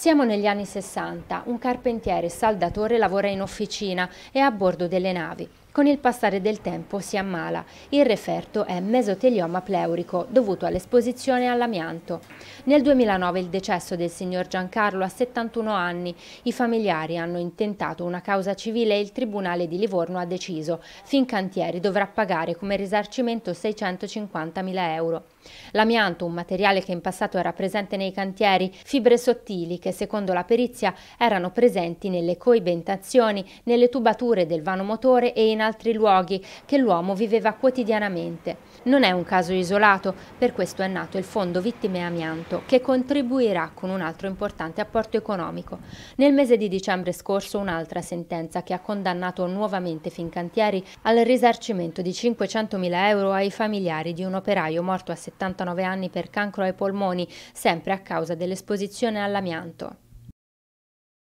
Siamo negli anni 60, un carpentiere saldatore lavora in officina e a bordo delle navi. Con il passare del tempo si ammala. Il referto è mesotelioma pleurico, dovuto all'esposizione all'amianto. Nel 2009 il decesso del signor Giancarlo a 71 anni. I familiari hanno intentato una causa civile e il Tribunale di Livorno ha deciso. Fincantieri dovrà pagare come risarcimento 650.000 euro. L'amianto, un materiale che in passato era presente nei cantieri, fibre sottili che secondo la perizia erano presenti nelle coibentazioni, nelle tubature del vano motore e in altri luoghi che l'uomo viveva quotidianamente. Non è un caso isolato, per questo è nato il Fondo Vittime Amianto, che contribuirà con un altro importante apporto economico. Nel mese di dicembre scorso un'altra sentenza che ha condannato nuovamente Fincantieri al risarcimento di 500.000 euro ai familiari di un operaio morto a 79 anni per cancro ai polmoni, sempre a causa dell'esposizione all'amianto.